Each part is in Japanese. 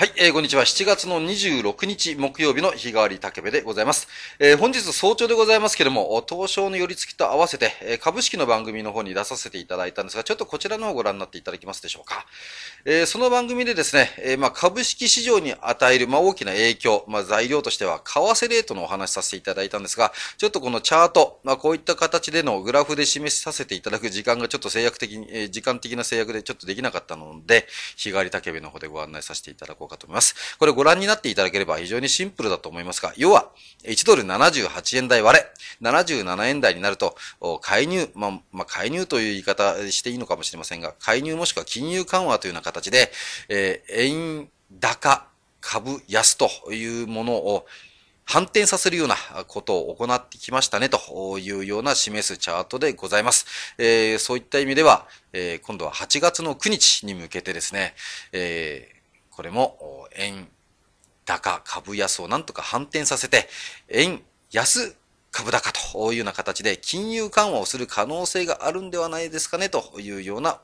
はい、えー、こんにちは。7月の26日木曜日の日替わり竹部でございます。えー、本日早朝でございますけれども、東証の寄り付きと合わせて、えー、株式の番組の方に出させていただいたんですが、ちょっとこちらの方をご覧になっていただけますでしょうか。えー、その番組でですね、えー、まあ、株式市場に与える、まあ、大きな影響、まあ、材料としては、為替レートのお話しさせていただいたんですが、ちょっとこのチャート、まあ、こういった形でのグラフで示させていただく時間がちょっと制約的に、えー、時間的な制約でちょっとできなかったので、日替わり竹部の方でご案内させていただこうかと思います。これご覧になっていただければ非常にシンプルだと思いますが、要は、1ドル78円台割れ、77円台になると、介入、まあ、まあ、介入という言い方していいのかもしれませんが、介入もしくは金融緩和というような形で、えー、円高、株安というものを反転させるようなことを行ってきましたねというような示すチャートでございます。えー、そういった意味では、えー、今度は8月の9日に向けてですね、えーこれも円高株安をなんとか反転させて、円安株高というような形で金融緩和をする可能性があるんではないですかねというような、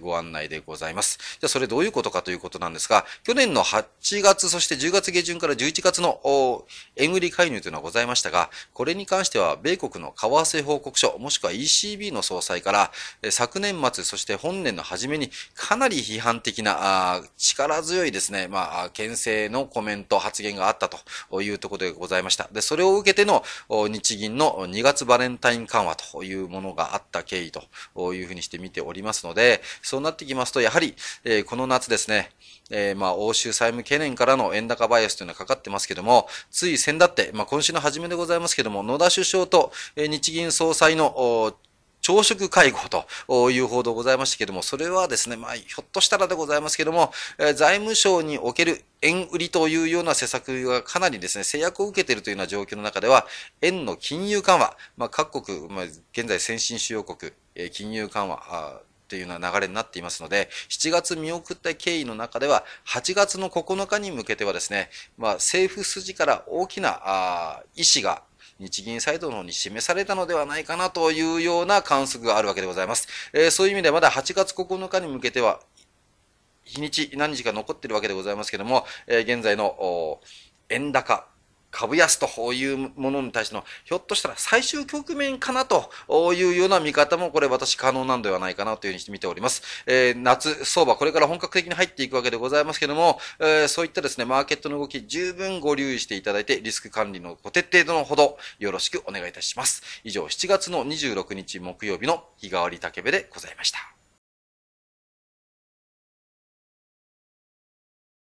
ご案内でございます。じゃあそれどういうことかということなんですが、去年の8月、そして10月下旬から11月の円売り介入というのはございましたが、これに関しては米国の為替報告書、もしくは ECB の総裁から、昨年末、そして本年の初めにかなり批判的な、力強いですね、まあ、牽制のコメント、発言があったというところでございました。で、それを受けての日銀の2月バレンタイン緩和というものがあった経緯というふうにして見ておりますので、そうなってきますと、やはり、えー、この夏ですね、えー、まあ、欧州債務懸念からの円高バイアスというのはかかってますけども、つい先だって、まあ、今週の初めでございますけども、野田首相と、えー、日銀総裁の、朝食会合という報道ございましたけども、それはですね、まあ、ひょっとしたらでございますけども、え財務省における円売りというような施策がかなりですね、制約を受けているというような状況の中では、円の金融緩和、まあ、各国、まあ、現在先進主要国、え金融緩和、というような流れになっていますので、7月見送った経緯の中では、8月の9日に向けてはですね、まあ、政府筋から大きな意思が日銀サイドの方に示されたのではないかなというような観測があるわけでございます。えー、そういう意味ではまだ8月9日に向けては、日にち、何日か残ってるわけでございますけども、えー、現在の円高、株安というものに対しての、ひょっとしたら最終局面かなというような見方も、これ私可能なんではないかなというふうにして見ております。えー、夏相場、これから本格的に入っていくわけでございますけども、えー、そういったですね、マーケットの動き、十分ご留意していただいて、リスク管理のご徹底のほど、よろしくお願いいたします。以上、7月の26日木曜日の日替わり竹部でございました。